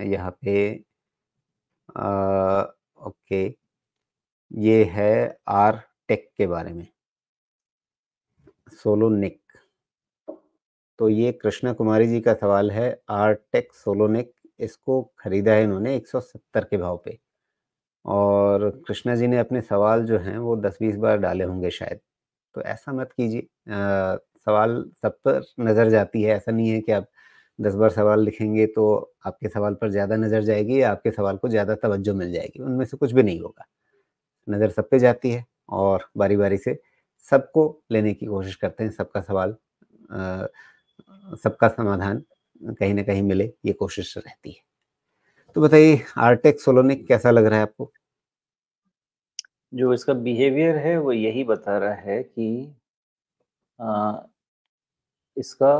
यहाँ पे आ, ओके ये है आर टेक के बारे में सोलोनिक तो ये कृष्णा कुमारी जी का सवाल है आर टेक सोलोनिक इसको खरीदा है इन्होंने 170 के भाव पे और कृष्णा जी ने अपने सवाल जो हैं वो दस बीस बार डाले होंगे शायद तो ऐसा मत कीजिए सवाल सब पर नज़र जाती है ऐसा नहीं है कि आप दस बार सवाल लिखेंगे तो आपके सवाल पर ज़्यादा नज़र जाएगी या आपके सवाल को ज़्यादा तवज्जो मिल जाएगी उनमें से कुछ भी नहीं होगा नज़र सब पे जाती है और बारी बारी से सबको लेने की कोशिश करते हैं सबका सवाल सबका समाधान कहीं ना कहीं मिले ये कोशिश रहती है तो बताइए आर्टेक सोलोनिक कैसा लग रहा है आपको जो इसका बिहेवियर है वो यही बता रहा है कि आ, इसका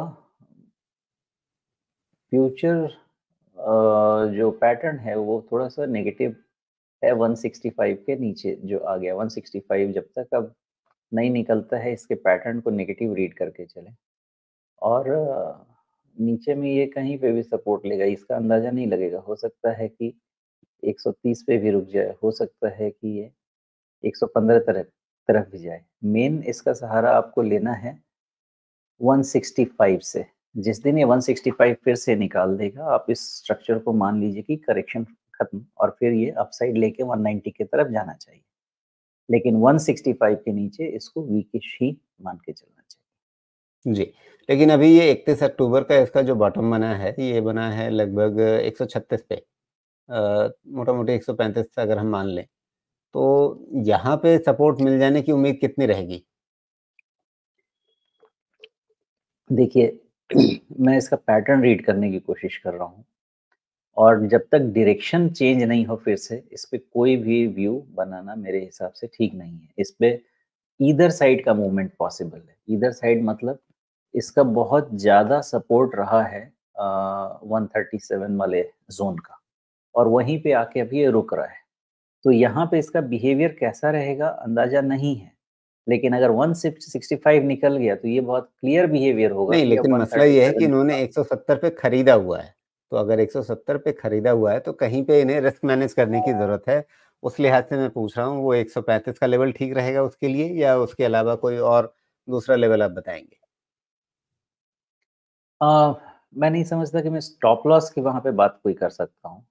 फ्यूचर जो पैटर्न है वो थोड़ा सा नेगेटिव है 165 के नीचे जो आ गया 165 जब तक अब नहीं निकलता है इसके पैटर्न को नेगेटिव रीड करके चले और नीचे में ये कहीं पे भी सपोर्ट लेगा इसका अंदाज़ा नहीं लगेगा हो सकता है कि 130 पे भी रुक जाए हो सकता है कि ये 115 तरफ तरफ भी जाए मेन इसका सहारा आपको लेना है 165 से जिस दिन ये 165 फिर से निकाल देगा आप इस स्ट्रक्चर को मान लीजिए कि करेक्शन खत्म और फिर ये अपसाइड लेके 190 की तरफ जाना चाहिए लेकिन 165 के नीचे इसको वीकिश ही मान के चलना चाहिए जी लेकिन अभी ये 31 अक्टूबर का इसका जो बॉटम बना है ये बना है लगभग 136 पे मोटा मोटी 135 अगर हम मान लें तो यहाँ पे सपोर्ट मिल जाने की उम्मीद कितनी रहेगी देखिए मैं इसका पैटर्न रीड करने की कोशिश कर रहा हूँ और जब तक डायरेक्शन चेंज नहीं हो फिर से इस पर कोई भी व्यू बनाना मेरे हिसाब से ठीक नहीं है इस पर ईधर साइड का मूवमेंट पॉसिबल है ईधर साइड मतलब इसका बहुत ज़्यादा सपोर्ट रहा है वन थर्टी सेवन वाले जोन का और वहीं पे आके अभी ये रुक रहा है तो यहाँ पे इसका बिहेवियर कैसा रहेगा अंदाज़ा नहीं है लेकिन अगर 165 निकल गया तो ये बहुत क्लियर बिहेवियर होगा नहीं लेकिन मसला ये है कि इन्होंने 170 पे खरीदा हुआ है तो अगर 170 पे खरीदा हुआ है तो कहीं पे इन्हें रिस्क मैनेज करने की जरूरत है उस लिहाज से मैं पूछ रहा हूँ वो 135 का लेवल ठीक रहेगा उसके लिए या उसके अलावा कोई और दूसरा लेवल आप बताएंगे आ, मैं नहीं समझता कि मैं स्टॉप लॉस की वहां पे बात कोई कर सकता हूँ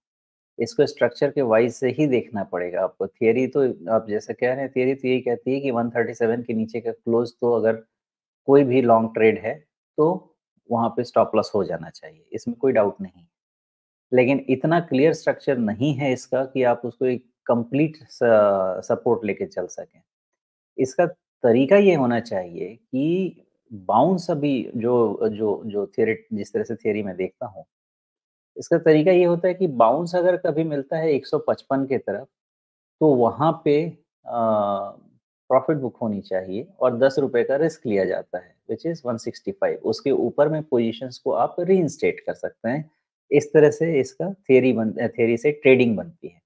इसको स्ट्रक्चर के वाइज से ही देखना पड़ेगा आपको थियरी तो आप जैसा कह रहे हैं थियरी तो यही कहती है कि 137 के नीचे का क्लोज तो अगर कोई भी लॉन्ग ट्रेड है तो वहाँ पे स्टॉप लॉस हो जाना चाहिए इसमें कोई डाउट नहीं लेकिन इतना क्लियर स्ट्रक्चर नहीं है इसका कि आप उसको एक कंप्लीट सपोर्ट लेके चल सकें इसका तरीका ये होना चाहिए कि बाउंस अभी जो जो जो थियरी जिस तरह से थियरी में देखता हूँ इसका तरीका ये होता है कि बाउंस अगर कभी मिलता है 155 के तरफ तो वहाँ पे प्रॉफिट बुक होनी चाहिए और दस रुपये का रिस्क लिया जाता है विच इज़ 165 उसके ऊपर में पोजीशंस को आप री कर सकते हैं इस तरह से इसका थेरी बन थेरी से ट्रेडिंग बनती है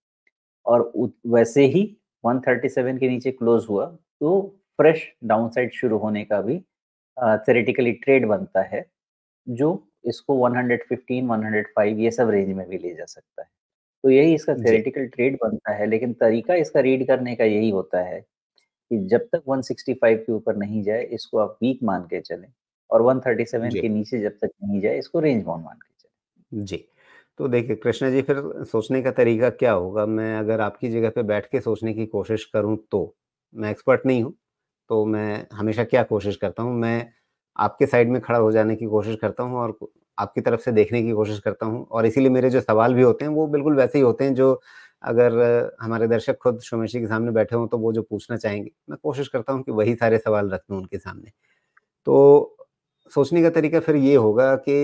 और वैसे ही 137 के नीचे क्लोज हुआ तो फ्रेश डाउनसाइड शुरू होने का भी थेरेटिकली ट्रेड बनता है जो इसको 115 105 ये सब रेंज में भी ले जा सकता है तो यही इसका थेरेटिकल ट्रेड बनता है लेकिन तरीका इसका रीड करने का यही होता है कि जब तक 165 के ऊपर नहीं जाए इसको आप वीक मान के चले और 137 के नीचे जब तक नहीं जाए इसको रेंज बाउंड मान के चले जी तो देखिए कृष्णा जी फिर सोचने का तरीका क्या होगा मैं अगर आपकी जगह पे बैठ के सोचने की कोशिश करूं तो मैं एक्सपर्ट नहीं हूं तो मैं हमेशा क्या कोशिश करता हूं मैं आपके साइड में खड़ा हो जाने की कोशिश करता हूँ और आपकी तरफ से देखने की कोशिश करता हूँ और इसीलिए मेरे जो सवाल भी होते हैं वो बिल्कुल वैसे ही होते हैं जो अगर हमारे दर्शक खुद सोमेशी के सामने बैठे हों तो वो जो पूछना चाहेंगे मैं कोशिश करता हूँ कि वही सारे सवाल रख दूँ उनके सामने तो सोचने का तरीका फिर ये होगा कि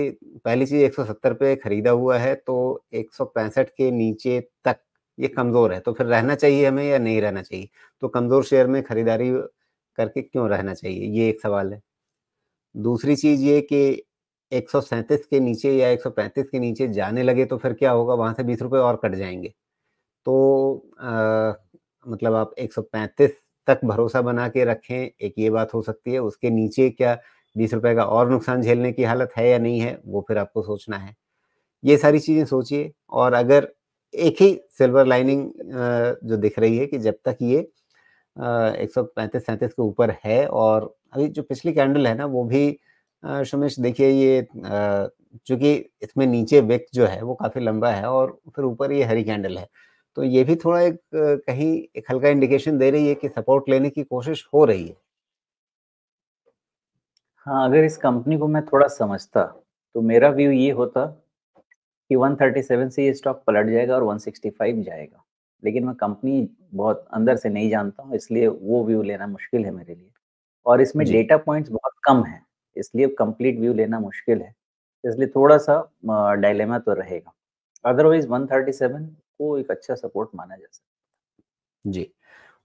पहली चीज़ एक पे ख़रीदा हुआ है तो एक के नीचे तक ये कमज़ोर है तो फिर रहना चाहिए हमें या नहीं रहना चाहिए तो कमज़ोर शेयर में ख़रीदारी करके क्यों रहना चाहिए ये एक सवाल है दूसरी चीज ये कि एक के नीचे या एक के नीचे जाने लगे तो फिर क्या होगा वहाँ से बीस रुपये और कट जाएंगे तो आ, मतलब आप एक तक भरोसा बना के रखें एक ये बात हो सकती है उसके नीचे क्या बीस रुपये का और नुकसान झेलने की हालत है या नहीं है वो फिर आपको सोचना है ये सारी चीज़ें सोचिए और अगर एक ही सिल्वर लाइनिंग जो दिख रही है कि जब तक ये एक सौ पैंतीस सैंतीस के ऊपर है और अभी जो पिछली कैंडल है ना वो भी सुमेश देखिए ये चूंकि इसमें नीचे विक जो है वो काफी लंबा है और फिर ऊपर ये हरी कैंडल है तो ये भी थोड़ा एक कहीं एक हल्का इंडिकेशन दे रही है कि सपोर्ट लेने की कोशिश हो रही है हाँ अगर इस कंपनी को मैं थोड़ा समझता तो मेरा व्यू ये होता कि 137 से ये स्टॉक पलट जाएगा और 165 जाएगा लेकिन मैं कंपनी बहुत अंदर से नहीं जानता हूँ इसलिए वो व्यू लेना मुश्किल है मेरे लिए और इसमें डेटा पॉइंट्स बहुत कम है इसलिए कंप्लीट व्यू लेना मुश्किल है इसलिए थोड़ा सा डायलेमा तो रहेगा अदरवाइज 137 को एक अच्छा सपोर्ट माना जा सकता जी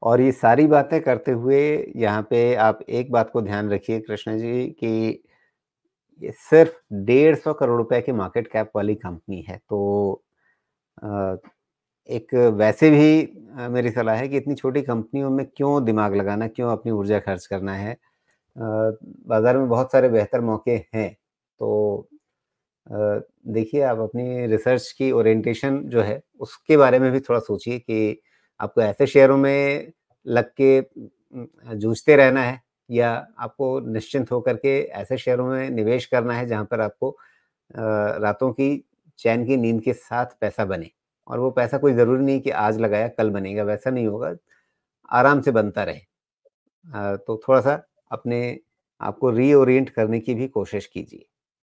और ये सारी बातें करते हुए यहाँ पे आप एक बात को ध्यान रखिए कृष्ण जी कि ये सिर्फ डेढ़ सौ करोड़ रुपए की मार्केट कैप वाली कंपनी है तो एक वैसे भी मेरी सलाह है कि इतनी छोटी कंपनियों में क्यों दिमाग लगाना क्यों अपनी ऊर्जा खर्च करना है बाज़ार में बहुत सारे बेहतर मौके हैं तो देखिए आप अपनी रिसर्च की ओरिएंटेशन जो है उसके बारे में भी थोड़ा सोचिए कि आपको ऐसे शेयरों में लग के जूझते रहना है या आपको निश्चिंत होकर के ऐसे शेयरों में निवेश करना है जहाँ पर आपको रातों की चैन की नींद के साथ पैसा बने और वो पैसा कोई ज़रूरी नहीं कि आज लगाया कल बनेगा वैसा नहीं होगा आराम से बनता रहे तो थोड़ा सा अपने आपको रीओरिएंट करने की भी कोशिश कीजिए